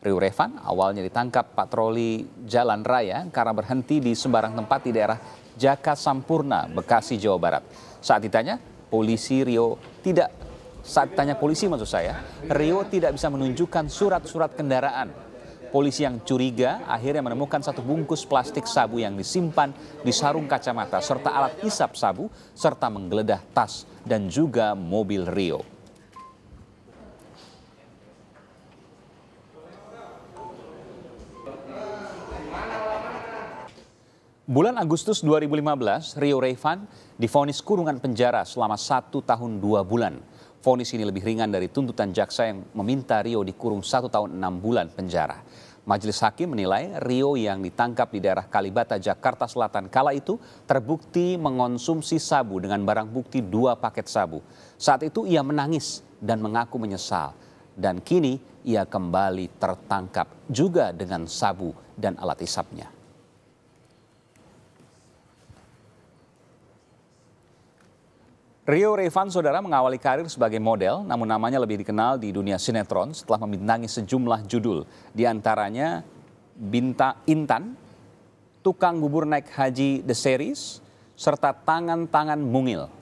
Rio Revan awalnya ditangkap patroli jalan raya karena berhenti di sembarang tempat di daerah Jaka Sampurna, Bekasi, Jawa Barat. Saat ditanya, polisi Rio tidak saat tanya polisi maksud saya, Rio tidak bisa menunjukkan surat-surat kendaraan. Polisi yang curiga akhirnya menemukan satu bungkus plastik sabu yang disimpan di sarung kacamata serta alat isap sabu serta menggeledah tas dan juga mobil Rio. Bulan Agustus 2015, Rio Revan difonis kurungan penjara selama satu tahun dua bulan. Fonis ini lebih ringan dari tuntutan jaksa yang meminta Rio dikurung satu tahun enam bulan penjara. Majelis Hakim menilai Rio yang ditangkap di daerah Kalibata, Jakarta Selatan kala itu terbukti mengonsumsi sabu dengan barang bukti dua paket sabu. Saat itu ia menangis dan mengaku menyesal. Dan kini ia kembali tertangkap juga dengan sabu dan alat isapnya. Rio Revan saudara mengawali karir sebagai model, namun namanya lebih dikenal di dunia sinetron setelah membintangi sejumlah judul. Di antaranya Binta Intan, Tukang Bubur Naik Haji The Series, serta Tangan-Tangan Mungil.